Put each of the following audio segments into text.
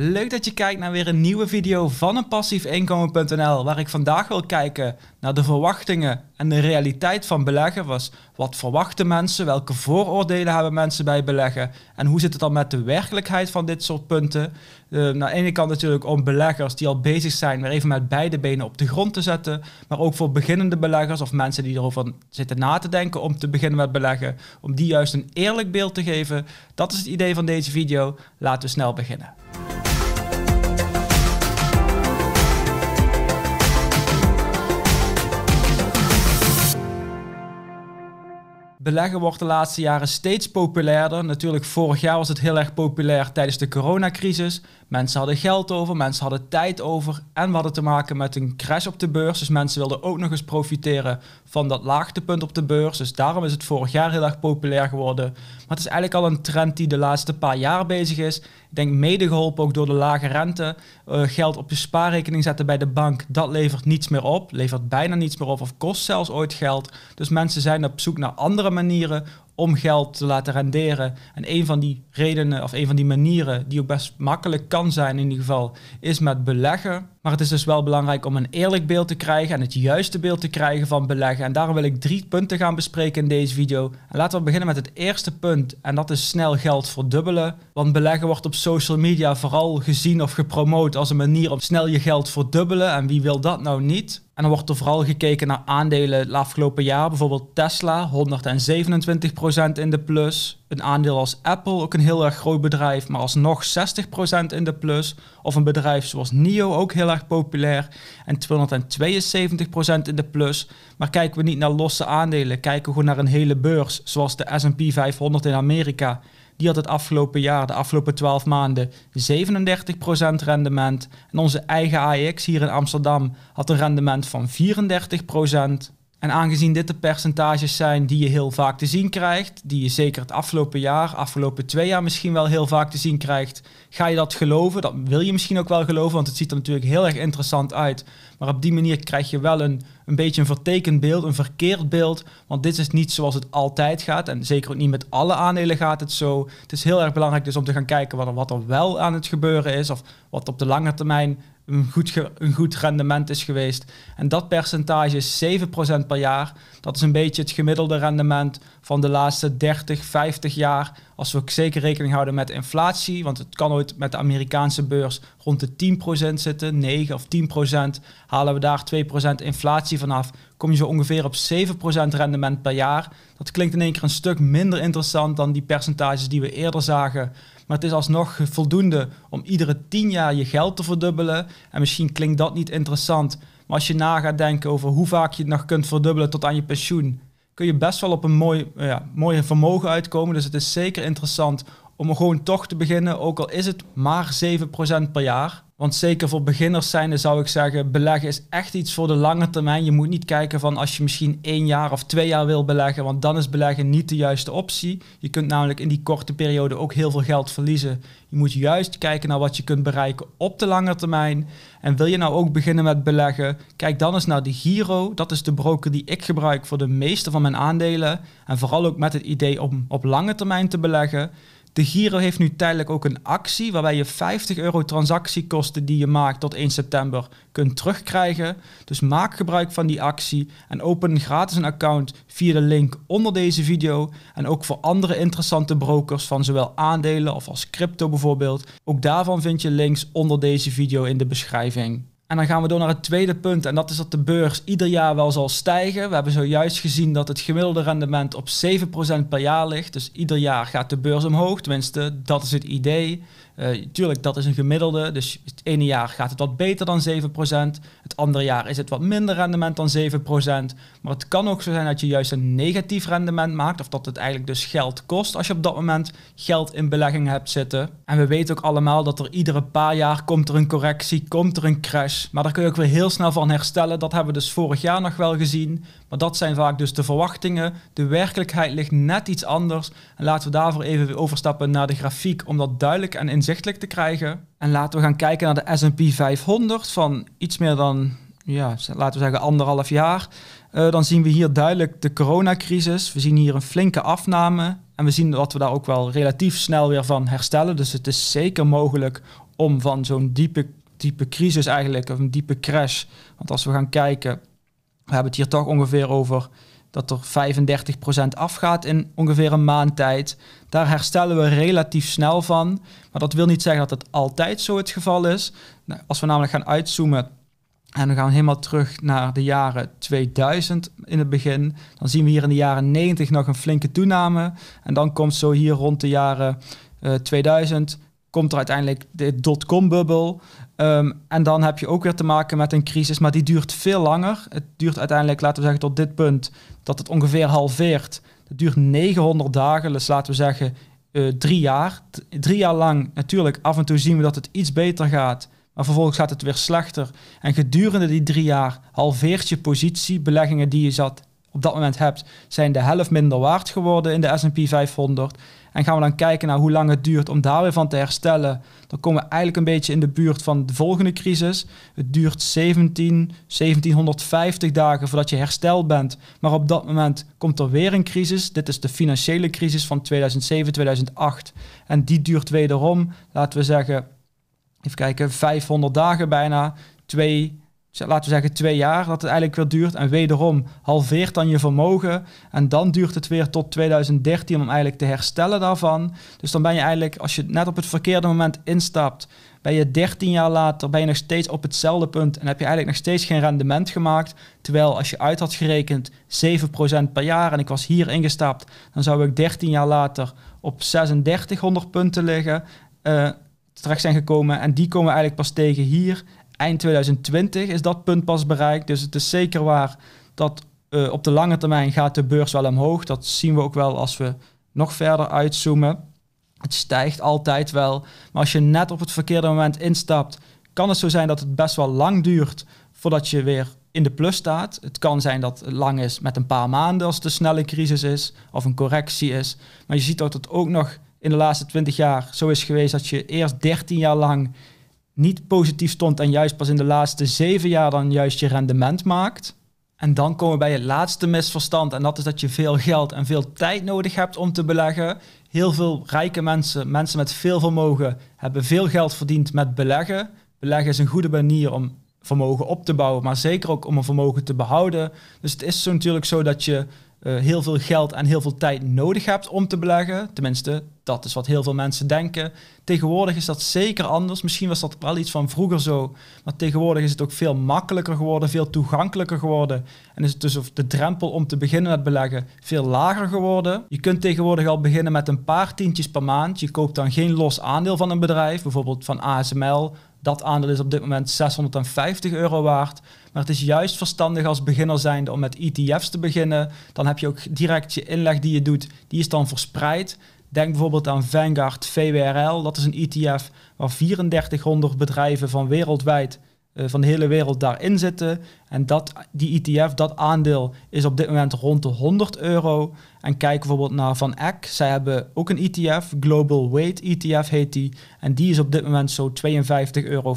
Leuk dat je kijkt naar weer een nieuwe video van een waar ik vandaag wil kijken naar de verwachtingen en de realiteit van beleggen. Was wat verwachten mensen, welke vooroordelen hebben mensen bij beleggen en hoe zit het dan met de werkelijkheid van dit soort punten. Uh, aan de ene kant natuurlijk om beleggers die al bezig zijn weer even met beide benen op de grond te zetten, maar ook voor beginnende beleggers of mensen die erover zitten na te denken om te beginnen met beleggen, om die juist een eerlijk beeld te geven. Dat is het idee van deze video. Laten we snel beginnen. Beleggen wordt de laatste jaren steeds populairder. Natuurlijk, vorig jaar was het heel erg populair tijdens de coronacrisis. Mensen hadden geld over, mensen hadden tijd over. En we hadden te maken met een crash op de beurs. Dus mensen wilden ook nog eens profiteren van dat laagtepunt op de beurs. Dus daarom is het vorig jaar heel erg populair geworden. Maar het is eigenlijk al een trend die de laatste paar jaar bezig is. Ik denk mede geholpen ook door de lage rente. Eh, geld op je spaarrekening zetten bij de bank, dat levert niets meer op. Levert bijna niets meer op of kost zelfs ooit geld. Dus mensen zijn op zoek naar andere manieren om geld te laten renderen. En een van die redenen of een van die manieren die ook best makkelijk kan zijn in ieder geval, is met beleggen. Maar het is dus wel belangrijk om een eerlijk beeld te krijgen en het juiste beeld te krijgen van beleggen. En daarom wil ik drie punten gaan bespreken in deze video. En laten we beginnen met het eerste punt en dat is snel geld verdubbelen. Want beleggen wordt op social media vooral gezien of gepromoot als een manier om snel je geld verdubbelen. En wie wil dat nou niet? En dan wordt er vooral gekeken naar aandelen het afgelopen jaar. Bijvoorbeeld Tesla, 127% in de plus. Een aandeel als Apple, ook een heel erg groot bedrijf, maar alsnog 60% in de plus. Of een bedrijf zoals NIO, ook heel erg populair. En 272% in de plus. Maar kijken we niet naar losse aandelen, kijken we gewoon naar een hele beurs, zoals de SP 500 in Amerika. Die had het afgelopen jaar, de afgelopen 12 maanden, 37% rendement. En onze eigen AEX hier in Amsterdam had een rendement van 34%. En aangezien dit de percentages zijn die je heel vaak te zien krijgt, die je zeker het afgelopen jaar, afgelopen twee jaar misschien wel heel vaak te zien krijgt, ga je dat geloven? Dat wil je misschien ook wel geloven, want het ziet er natuurlijk heel erg interessant uit. Maar op die manier krijg je wel een, een beetje een vertekend beeld, een verkeerd beeld, want dit is niet zoals het altijd gaat. En zeker ook niet met alle aandelen gaat het zo. Het is heel erg belangrijk dus om te gaan kijken wat er, wat er wel aan het gebeuren is of wat op de lange termijn een goed, een goed rendement is geweest. En dat percentage is 7% per jaar. Dat is een beetje het gemiddelde rendement van de laatste 30, 50 jaar. Als we ook zeker rekening houden met inflatie, want het kan ooit met de Amerikaanse beurs rond de 10% zitten, 9 of 10%. Halen we daar 2% inflatie vanaf, kom je zo ongeveer op 7% rendement per jaar. Dat klinkt in één keer een stuk minder interessant dan die percentages die we eerder zagen maar het is alsnog voldoende om iedere tien jaar je geld te verdubbelen. En misschien klinkt dat niet interessant. Maar als je na gaat denken over hoe vaak je het nog kunt verdubbelen tot aan je pensioen, kun je best wel op een mooi, eh, ja, mooi vermogen uitkomen. Dus het is zeker interessant om er gewoon toch te beginnen. Ook al is het maar 7% per jaar. Want zeker voor beginners zijnde zou ik zeggen, beleggen is echt iets voor de lange termijn. Je moet niet kijken van als je misschien één jaar of twee jaar wil beleggen, want dan is beleggen niet de juiste optie. Je kunt namelijk in die korte periode ook heel veel geld verliezen. Je moet juist kijken naar wat je kunt bereiken op de lange termijn. En wil je nou ook beginnen met beleggen, kijk dan eens naar de Giro. Dat is de broker die ik gebruik voor de meeste van mijn aandelen. En vooral ook met het idee om op lange termijn te beleggen. De Giro heeft nu tijdelijk ook een actie waarbij je 50 euro transactiekosten die je maakt tot 1 september kunt terugkrijgen. Dus maak gebruik van die actie en open gratis een account via de link onder deze video. En ook voor andere interessante brokers van zowel aandelen of als crypto bijvoorbeeld. Ook daarvan vind je links onder deze video in de beschrijving. En dan gaan we door naar het tweede punt. En dat is dat de beurs ieder jaar wel zal stijgen. We hebben zojuist gezien dat het gemiddelde rendement op 7% per jaar ligt. Dus ieder jaar gaat de beurs omhoog. Tenminste, dat is het idee. Eh, tuurlijk, dat is een gemiddelde. Dus het ene jaar gaat het wat beter dan 7%. Het andere jaar is het wat minder rendement dan 7%. Maar het kan ook zo zijn dat je juist een negatief rendement maakt. Of dat het eigenlijk dus geld kost als je op dat moment geld in beleggingen hebt zitten. En we weten ook allemaal dat er iedere paar jaar komt er een correctie, komt er een crash. Maar daar kun je ook weer heel snel van herstellen. Dat hebben we dus vorig jaar nog wel gezien. Maar dat zijn vaak dus de verwachtingen. De werkelijkheid ligt net iets anders. En laten we daarvoor even overstappen naar de grafiek om dat duidelijk en inzichtelijk te krijgen. En laten we gaan kijken naar de SP 500 van iets meer dan, ja, laten we zeggen, anderhalf jaar. Eh, dan zien we hier duidelijk de coronacrisis. We zien hier een flinke afname. En we zien dat we daar ook wel relatief snel weer van herstellen. Dus het is zeker mogelijk om van zo'n diepe, diepe crisis eigenlijk, of een diepe crash. Want als we gaan kijken, we hebben het hier toch ongeveer over dat er 35% afgaat in ongeveer een maand tijd. Daar herstellen we relatief snel van. Maar dat wil niet zeggen dat het altijd zo het geval is. Nou, als we namelijk gaan uitzoomen en we gaan helemaal terug naar de jaren 2000 in het begin, dan zien we hier in de jaren 90 nog een flinke toename. En dan komt zo hier rond de jaren 2000 eh, komt er uiteindelijk de dotcom-bubbel. Ehm, en dan heb je ook weer te maken met een crisis, maar die duurt veel langer. Het duurt uiteindelijk, laten we zeggen, tot dit punt dat het ongeveer halveert. Het duurt 900 dagen, dus laten we zeggen eh, drie jaar. drie jaar lang, natuurlijk, af en toe zien we dat het iets beter gaat. Maar vervolgens gaat het weer slechter. En gedurende die drie jaar halveert je positie. Beleggingen die je zat, op dat moment hebt, zijn de helft minder waard geworden in de SP 500. En gaan we dan kijken naar hoe lang het duurt om daar weer van te herstellen. Dan komen we eigenlijk een beetje in de buurt van de volgende crisis. Het duurt 17, 1750 dagen voordat je hersteld bent. Maar op dat moment komt er weer een crisis. Dit is de financiële crisis van 2007, 2008. En die duurt wederom, laten we zeggen, even kijken, 500 dagen bijna. Twee laten we zeggen twee jaar, dat het eigenlijk weer duurt. En wederom halveert dan je vermogen. En dan duurt het weer tot 2013 om eigenlijk te herstellen daarvan. Dus dan ben je eigenlijk, als je net op het verkeerde moment instapt, ben je 13 jaar later ben je nog steeds op hetzelfde punt en heb je eigenlijk nog steeds geen rendement gemaakt. Terwijl als je uit had gerekend 7% per jaar en ik was hier ingestapt, dan zou ik 13 jaar later op 3600 punten liggen. Uh, terecht zijn gekomen en die komen eigenlijk pas tegen hier eind 2020 is dat punt pas bereikt. Dus het is zeker waar dat eh, op de lange termijn gaat de beurs wel omhoog. Dat zien we ook wel als we nog verder uitzoomen. Het stijgt altijd wel. Maar als je net op het verkeerde moment instapt, kan het zo zijn dat het best wel lang duurt voordat je weer in de plus staat. Het kan zijn dat het lang is met een paar maanden als het een snelle crisis is of een correctie is. Maar je ziet dat het ook nog in de laatste 20 jaar zo is geweest dat je eerst 13 jaar lang niet positief stond en juist pas in de laatste zeven jaar dan juist je rendement maakt. En dan komen we bij het laatste misverstand en dat is dat je veel geld en veel tijd nodig hebt om te beleggen. Heel veel rijke mensen, mensen met veel vermogen, hebben veel geld verdiend met beleggen. Beleggen is een goede manier om vermogen op te bouwen, maar zeker ook om een vermogen te behouden. Dus het is zo natuurlijk zo dat je eh, heel veel geld en heel veel tijd nodig hebt om te beleggen. Tenminste, dat is wat heel veel mensen denken. Tegenwoordig is dat zeker anders. Misschien was dat wel iets van vroeger zo. Maar tegenwoordig is het ook veel makkelijker geworden, veel toegankelijker geworden. En is het dus de drempel om te beginnen met beleggen veel lager geworden. Je kunt tegenwoordig al beginnen met een paar tientjes per maand. Je koopt dan geen los aandeel van een bedrijf, bijvoorbeeld van ASML dat aandeel is op dit moment 650 euro waard. Maar het is juist verstandig als beginner zijnde om met ETF's te beginnen. Dan heb je ook direct je inleg die je doet, die is dan verspreid. Denk bijvoorbeeld aan Vanguard VWRL. Dat is een ETF waar 3400 bedrijven van wereldwijd eh, van de hele wereld daarin zitten. En dat, die ETF, dat aandeel, is op dit moment rond de 100 euro. En kijk bijvoorbeeld naar Van Eck. Zij hebben ook een ETF, Global Weight ETF heet die. En die is op dit moment zo 52,50 euro.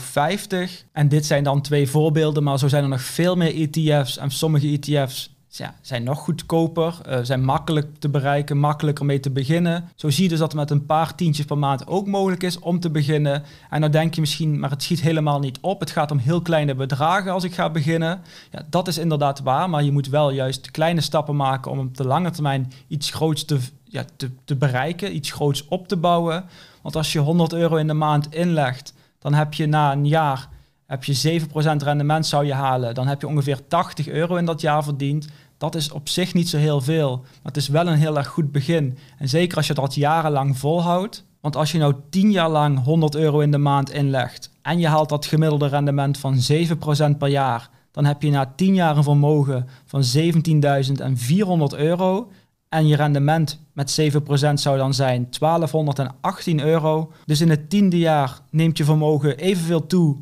En dit zijn dan twee voorbeelden, maar zo zijn er nog veel meer ETF's. En sommige ETF's dus ja, zijn nog goedkoper, eh, zijn makkelijk te bereiken, makkelijker mee te beginnen. Zo zie je dus dat het met een paar tientjes per maand ook mogelijk is om te beginnen. En dan nou denk je misschien, maar het schiet helemaal niet op. Het gaat om heel kleine bedragen als ik ga beginnen. Ja, dat is inderdaad waar, maar je moet wel juist kleine stappen maken om op de lange termijn iets groots te, ja, te, te bereiken, iets groots op te bouwen. Want als je 100 euro in de maand inlegt, dan heb je na een jaar heb je 7% rendement zou je halen. Dan heb je ongeveer 80 euro in dat jaar verdiend. Dat is op zich niet zo heel veel. Maar het is wel een heel erg goed begin. En zeker als je dat jarenlang volhoudt. Want als je nou 10 jaar lang 100 euro in de maand inlegt en je haalt dat gemiddelde rendement van 7% per jaar, dan heb je na 10 jaar een vermogen van 17.400 euro. En je rendement met 7% zou dan zijn 1218 euro. Dus in het tiende jaar neemt je vermogen evenveel toe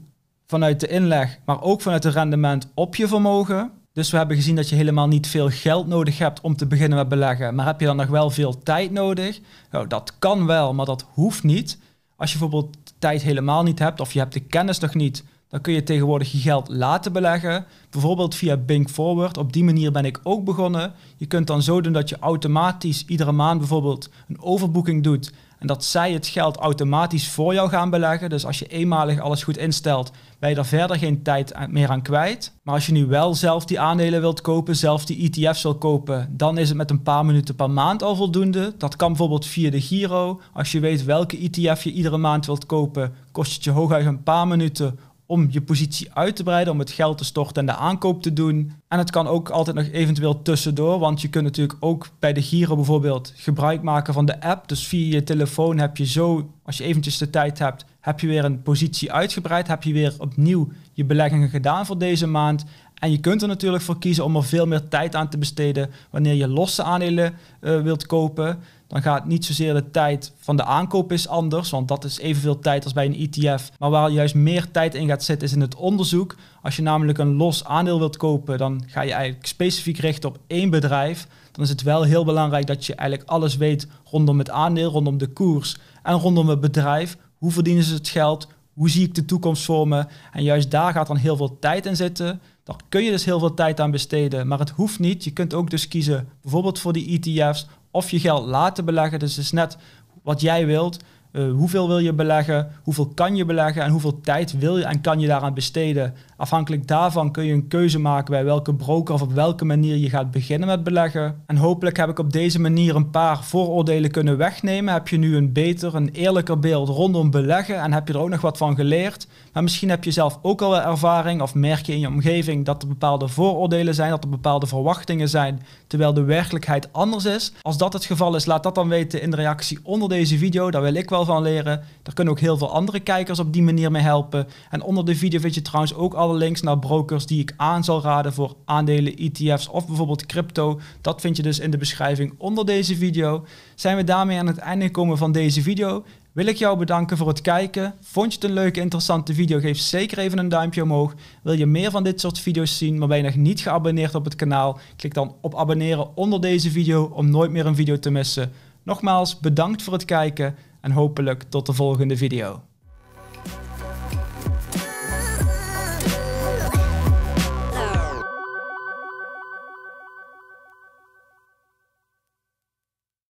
vanuit de inleg, maar ook vanuit het rendement op je vermogen. Dus we hebben gezien dat je helemaal niet veel geld nodig hebt om te beginnen met beleggen. Maar heb je dan nog wel veel tijd nodig? Nou, dat kan wel, maar dat hoeft niet. Als je bijvoorbeeld tijd helemaal niet hebt of je hebt de kennis nog niet, dan kun je tegenwoordig je geld laten beleggen. Bijvoorbeeld via Bink Forward. Op die manier ben ik ook begonnen. Je kunt dan zo doen dat je automatisch iedere maand bijvoorbeeld een overboeking doet en dat zij het geld automatisch voor jou gaan beleggen. Dus als je eenmalig alles goed instelt, ben je daar verder geen tijd meer aan kwijt. Maar als je nu wel zelf die aandelen wilt kopen, zelf die ETF's wil kopen, dan is het met een paar minuten per maand al voldoende. Dat kan bijvoorbeeld via de Giro. Als je weet welke ETF je iedere maand wilt kopen, kost het je hooguit een paar minuten om je positie uit te breiden, om het geld te storten en de aankoop te doen. En het kan ook altijd nog eventueel tussendoor, want je kunt natuurlijk ook bij de Giro bijvoorbeeld gebruik maken van de app. Dus via je telefoon heb je zo, als je eventjes de tijd hebt, heb je weer een positie uitgebreid, heb je weer opnieuw je beleggingen gedaan voor deze maand. En je kunt er natuurlijk voor kiezen om er veel meer tijd aan te besteden wanneer je losse aandelen eh, wilt kopen dan gaat niet zozeer de tijd van de aankoop is anders, want dat is evenveel tijd als bij een ETF. Maar waar juist meer tijd in gaat zitten is in het onderzoek. Als je namelijk een los aandeel wilt kopen, dan ga je eigenlijk specifiek richten op één bedrijf. Dan is het wel heel belangrijk dat je eigenlijk alles weet rondom het aandeel, rondom de koers en rondom het bedrijf. Hoe verdienen ze het geld? Hoe zie ik de toekomst voor me? En juist daar gaat dan heel veel tijd in zitten. Daar kun je dus heel veel tijd aan besteden, maar het hoeft niet. Je kunt ook dus kiezen bijvoorbeeld voor die ETF's of je geld laten beleggen. Dus het is net wat jij wilt. Eh, hoeveel wil je beleggen? Hoeveel kan je beleggen? En hoeveel tijd wil je en kan je daaraan besteden? Afhankelijk daarvan kun je een keuze maken bij welke broker of op welke manier je gaat beginnen met beleggen. En hopelijk heb ik op deze manier een paar vooroordelen kunnen wegnemen. Heb je nu een beter, een eerlijker beeld rondom beleggen en heb je er ook nog wat van geleerd? Maar misschien heb je zelf ook al wel ervaring of merk je in je omgeving dat er bepaalde vooroordelen zijn, dat er bepaalde verwachtingen zijn, terwijl de werkelijkheid anders is. Als dat het geval is, laat dat dan weten in de reactie onder deze video. Daar wil ik wel van leren. Daar kunnen ook heel veel andere kijkers op die manier mee helpen. En onder de video vind je trouwens ook alle links naar brokers die ik aan zal raden voor aandelen, ETF's of bijvoorbeeld crypto. Dat vind je dus in de beschrijving onder deze video. Zijn we daarmee aan het einde gekomen van deze video? Wil ik jou bedanken voor het kijken. Vond je het een leuke, interessante video? Geef zeker even een duimpje omhoog. Wil je meer van dit soort video's zien, maar ben je nog niet geabonneerd op het kanaal? Klik dan op abonneren onder deze video om nooit meer een video te missen. Nogmaals, bedankt voor het kijken. En hopelijk tot de volgende video.